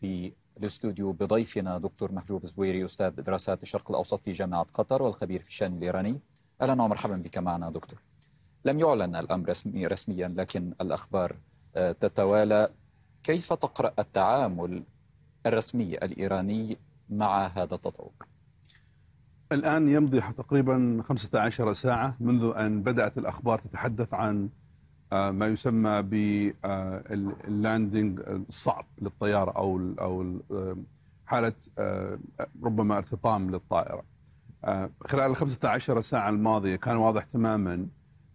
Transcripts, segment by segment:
في الاستوديو بضيفنا دكتور محجوب زويري استاذ دراسات الشرق الاوسط في جامعه قطر والخبير في الشان الايراني اهلا ومرحبا بك معنا دكتور لم يعلن الامر رسمي رسميا لكن الاخبار آه، تتوالى كيف تقرا التعامل الرسمي الايراني مع هذا التطور الان يمضي تقريبا 15 ساعه منذ ان بدات الاخبار تتحدث عن آه، ما يسمى باللاندنج آه، الصعب للطيارة أو أو آه، حالة ربما ارتطام للطائرة خلال ال 15 ساعة الماضية كان واضح تماما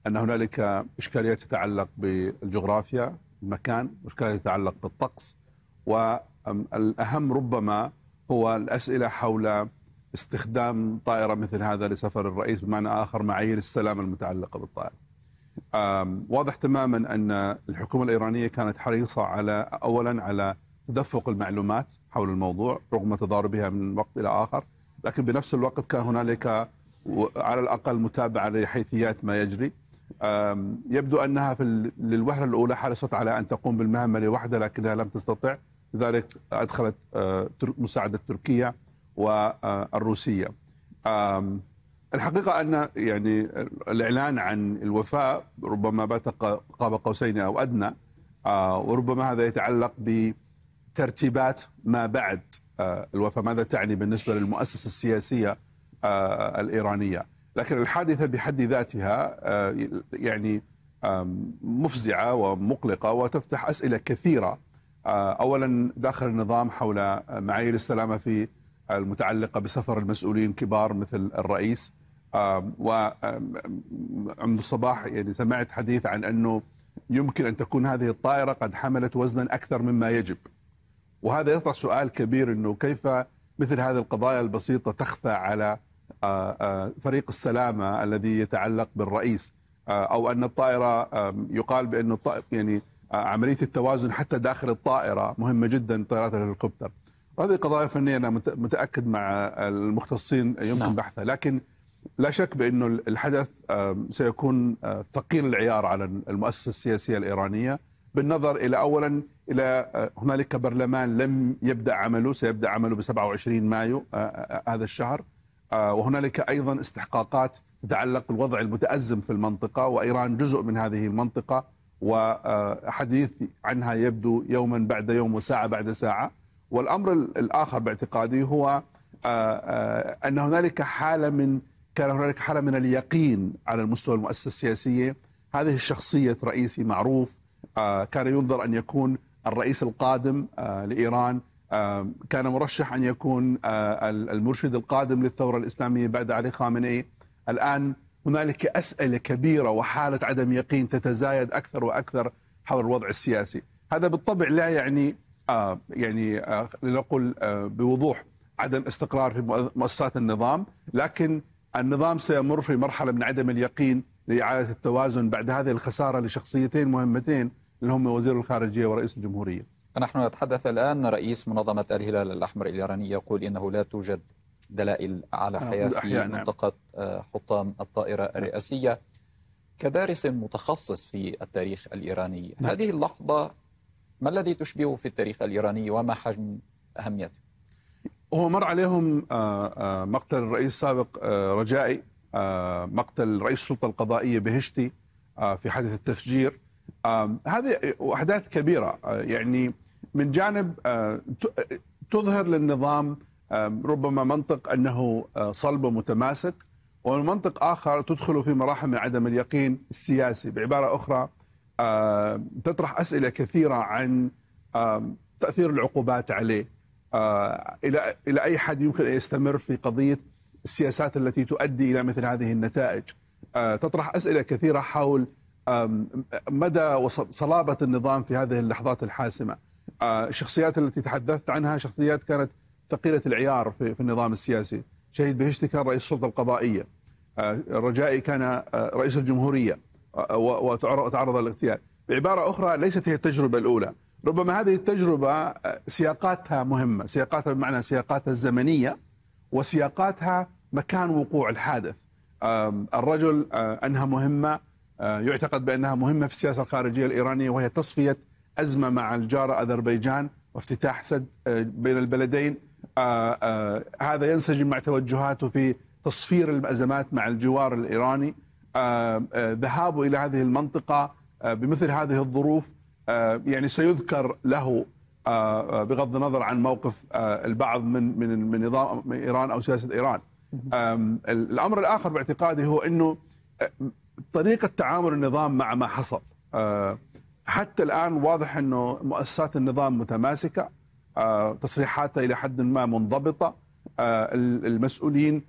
أن هنالك إشكاليات تتعلق بالجغرافيا المكان وإشكاليات تتعلق بالطقس والأهم ربما هو الأسئلة حول استخدام طائرة مثل هذا لسفر الرئيس بمعنى آخر معايير السلامة المتعلقة بالطائرة واضح تماما أن الحكومة الإيرانية كانت حريصة على أولا على تدفق المعلومات حول الموضوع رغم تضاربها من وقت إلى آخر لكن بنفس الوقت كان هنالك على الأقل متابعة لحيثيات ما يجري يبدو أنها في للوهلة الأولى حرصت على أن تقوم بالمهمة لوحدها لكنها لم تستطع لذلك أدخلت آه، مساعدة تركيا والروسية آه، الحقيقة أن يعني الإعلان عن الوفاء ربما بات قاب قوسين أو أدنى آه، وربما هذا يتعلق بترتيبات ما بعد آه، الوفاة ماذا تعني بالنسبة للمؤسسة السياسية آه، الإيرانية لكن الحادثة بحد ذاتها يعني مفزعة ومقلقة وتفتح أسئلة كثيرة أولا داخل النظام حول معايير السلامة في المتعلقة بسفر المسؤولين كبار مثل الرئيس وعمر الصباح يعني سمعت حديث عن أنه يمكن أن تكون هذه الطائرة قد حملت وزنا أكثر مما يجب وهذا يطرح سؤال كبير أنه كيف مثل هذه القضايا البسيطة تخفى على فريق السلامة الذي يتعلق بالرئيس أو أن الطائرة يقال بأنه يعني عملية التوازن حتى داخل الطائرة مهمة جدا طائرات الهليكوبتر وهذه قضايا فنية أنا متأكد مع المختصين يمكن نعم. بحثها لكن لا شك بأنه الحدث آه، سيكون آه، ثقيل العيار على المؤسسة السياسية الإيرانية بالنظر إلى أولا إلى آه، هنالك برلمان لم يبدأ عمله سيبدأ عمله ب 27 مايو هذا الشهر وهنالك أيضا استحقاقات تتعلق بالوضع المتأزم في المنطقة وإيران جزء من هذه المنطقة وحديث عنها يبدو يوما بعد يوم وساعة بعد ساعة والأمر الآخر باعتقادي هو أن هنالك حالة من كان هنالك حالة من اليقين على المستوى المؤسسة السياسية هذه الشخصية رئيسي معروف آه، كان ينظر أن يكون الرئيس القادم آه، لإيران آه، كان مرشح أن يكون المرشد القادم للثورة الإسلامية بعد علي خامنئي الآن هنالك أسئلة كبيرة وحالة عدم يقين تتزايد أكثر وأكثر حول الوضع السياسي هذا بالطبع لا يعني يعني لنقل بوضوح عدم استقرار في مؤسسات النظام لكن النظام سيمر في مرحله من عدم اليقين لاعاده التوازن بعد هذه الخساره لشخصيتين مهمتين اللي هم وزير الخارجيه ورئيس الجمهوريه. نحن نتحدث الان رئيس منظمه الهلال الاحمر الايراني يقول انه لا توجد دلائل على آه، حياه في نعم. منطقه آه، حطام الطائره نعم. الرئاسيه كدارس متخصص في التاريخ الايراني، نعم. هذه اللحظه ما الذي تشبهه في التاريخ الايراني وما حجم اهميته؟ هو مر عليهم آه، آه، مقتل الرئيس السابق آه، رجائي مقتل رئيس السلطه القضائيه بهشتي في حادث التفجير هذه احداث كبيره يعني من جانب تظهر للنظام ربما منطق انه صلب ومتماسك ومن منطق اخر تدخل في مراحل من عدم اليقين السياسي بعباره اخرى تطرح اسئله كثيره عن تاثير العقوبات عليه آه، الى الى اي حد يمكن ان يستمر في قضيه السياسات التي تؤدي الى مثل هذه النتائج آه، تطرح اسئله كثيره حول مدى صلابه النظام في هذه اللحظات الحاسمه آه، الشخصيات التي تحدثت عنها شخصيات كانت ثقيله العيار في, في النظام السياسي شهيد بهشتي كان رئيس السلطه القضائيه الرجائي كان رئيس الجمهوريه وتعرض للاغتيال بعباره اخرى ليست هي التجربه الاولى ربما هذه التجربة آه، سياقاتها مهمة سياقاتها بمعنى سياقاتها الزمنية وسياقاتها مكان وقوع الحادث الرجل آه، أنها مهمة آه، يعتقد بأنها مهمة في السياسة الخارجية الإيرانية وهي تصفية أزمة مع الجارة أذربيجان وافتتاح سد بين البلدين هذا ينسجم مع توجهاته في تصفير الأزمات مع الجوار الإيراني ذهابه إلى هذه المنطقة بمثل هذه الظروف آه، يعني سيذكر له آه، آه، بغض النظر عن موقف البعض من من من نظام ايران او سياسه ايران الامر الاخر باعتقادي هو انه طريقه تعامل النظام مع ما حصل حتى الان واضح انه مؤسسات النظام متماسكه تصريحاتها الى حد ما منضبطه المسؤولين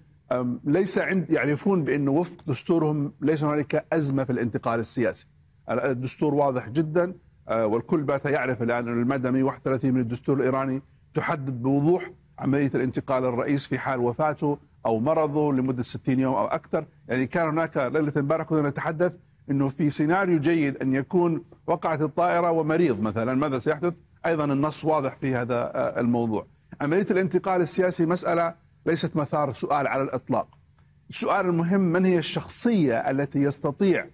ليس عند يعرفون بانه وفق دستورهم ليس هنالك ازمه في الانتقال السياسي الدستور واضح جدا آه، والكل بات يعرف الآن أن المادة 131 من الدستور الإيراني تحدد بوضوح عملية الانتقال الرئيس في حال وفاته أو مرضه لمدة 60 يوم أو أكثر يعني كان هناك ليلة امبارح كنا نتحدث أنه في سيناريو جيد أن يكون وقعت الطائرة ومريض مثلا ماذا سيحدث أيضا النص واضح في هذا آه، الموضوع عملية الانتقال السياسي مسألة ليست مثار سؤال على الإطلاق السؤال المهم من هي الشخصية التي يستطيع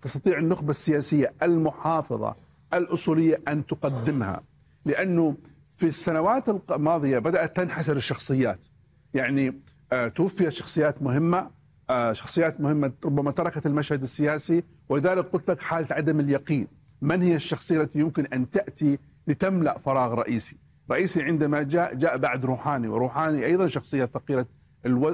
تستطيع النخبة السياسية المحافظة الأصولية أن تقدمها لأنه في السنوات الماضية بدأت تنحسر الشخصيات يعني آه، توفي شخصيات مهمة آه، شخصيات مهمة ربما تركت المشهد السياسي ولذلك قلت لك حالة عدم اليقين من هي الشخصية التي يمكن أن تأتي لتملأ فراغ رئيسي رئيسي عندما جاء جاء بعد روحاني وروحاني أيضا شخصية ثقيلة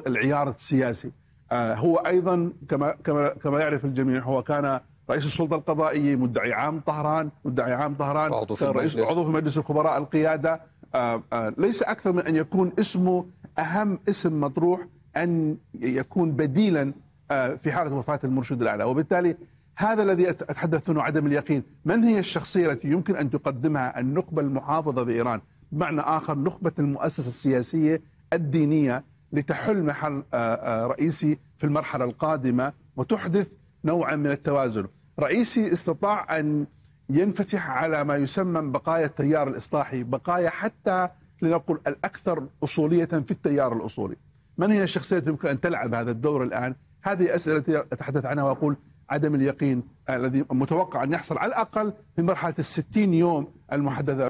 العيار السياسي آه، هو أيضا كما, كما, كما يعرف الجميع هو كان رئيس السلطه القضائيه مدعي عام طهران مدعي عام طهران عضو في رئيس عضو في مجلس الخبراء القياده آه، آه، ليس اكثر من ان يكون اسمه اهم اسم مطروح ان يكون بديلا آه، في حاله وفاه المرشد الاعلى وبالتالي هذا الذي اتحدث عنه عدم اليقين من هي الشخصيه التي يمكن ان تقدمها النخبه المحافظه بايران بمعنى اخر نخبه المؤسسه السياسيه الدينيه لتحل محل رئيسي في المرحله القادمه وتحدث نوعا من التوازن رئيسي استطاع أن ينفتح على ما يسمى بقايا التيار الإصلاحي بقايا حتى لنقول الأكثر أصولية في التيار الأصولي من هي الشخصية التي يمكن أن تلعب هذا الدور الآن هذه أسئلة أتحدث عنها وأقول عدم اليقين الذي متوقع أن يحصل على الأقل في مرحلة الستين يوم المحددة